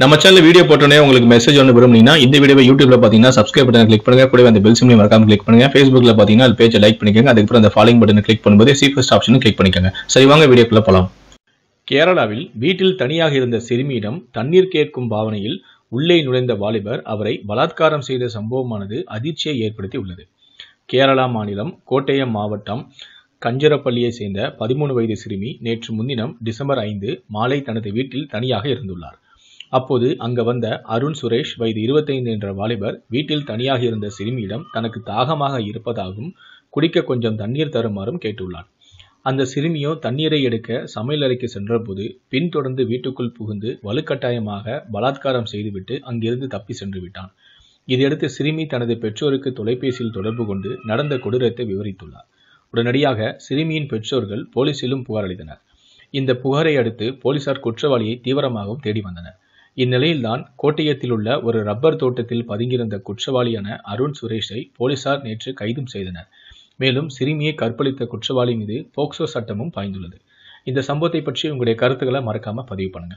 நம்ம channel video போட்டோன்னே உங்களுக்கு மெசேஜ் ஒன்று விரும்புனீங்கன்னா இந்த வீடியோ யூடியூப்ல பார்த்தீங்கன்னா சப்ஸ்கிரைப் பட்டன் கிளிக் பண்ணுங்க கூட அந்த பெல் சிம்லையும் மறக்காம கிளிக் பண்ணுங்க ஃபேஸ்புக்ல பார்த்தீங்கன்னா அது பேஜை லைக் பண்ணிக்கோங்க அதுக்கப்புறம் அந்த ஃபாலோயிங் பட்டன் கிளிக் பண்ணும்போது சீஃபஸ்ட் ஆப்ஷனும் கிளிக் பண்ணிக்கோங்க சரி வாங்க வீடியோக்குள்ள போலாம் கேரளாவில் வீட்டில் தனியாக இருந்த சிறுமியிடம் தண்ணீர் கேட்கும் பாவனையில் உள்ளே நுழைந்த வாலிபர் அவரை பலாத்காரம் செய்த சம்பவமானது அதிர்ச்சியை ஏற்படுத்தி உள்ளது கேரளா மாநிலம் கோட்டயம் மாவட்டம் கஞ்சரப்பள்ளியைச் சேர்ந்த பதிமூணு வயது சிறுமி நேற்று முன்தினம் டிசம்பர் ஐந்து மாலை தனது வீட்டில் தனியாக இருந்துள்ளார் அப்போது அங்க வந்த அருண் சுரேஷ் வயது இருபத்தைந்து என்ற வாலிபர் வீட்டில் தனியாக இருந்த சிறுமியிடம் தனக்கு தாகமாக இருப்பதாகவும் குடிக்க கொஞ்சம் தண்ணீர் தருமாறும் கேட்டுள்ளான் அந்த சிறுமியோ தண்ணீரை எடுக்க சமையல் அறைக்கு சென்றபோது பின்தொடர்ந்து வீட்டுக்குள் புகுந்து வலுக்கட்டாயமாக பலாத்காரம் செய்துவிட்டு அங்கிருந்து தப்பி சென்று விட்டான் இதையடுத்து சிறுமி தனது பெற்றோருக்கு தொலைபேசியில் தொடர்பு கொண்டு நடந்த கொடூரத்தை விவரித்துள்ளார் உடனடியாக சிறுமியின் பெற்றோர்கள் போலீசிலும் புகார் அளித்தனர் இந்த புகாரை அடுத்து போலீசார் குற்றவாளியை தீவிரமாகவும் தேடி வந்தனர் இந்நிலையில்தான் உள்ள ஒரு ரப்பர் தோட்டத்தில் பதுங்கியிருந்த குற்றவாளியான அருண் சுரேஷை போலீசார் நேற்று கைதும் செய்தனர் மேலும் சிறுமியை கற்பழித்த குற்றவாளி மீது போக்சோ சட்டமும் பாய்ந்துள்ளது இந்த சம்பவத்தை பற்றி உங்களுடைய கருத்துக்களை மறக்காம பதிவு பண்ணுங்க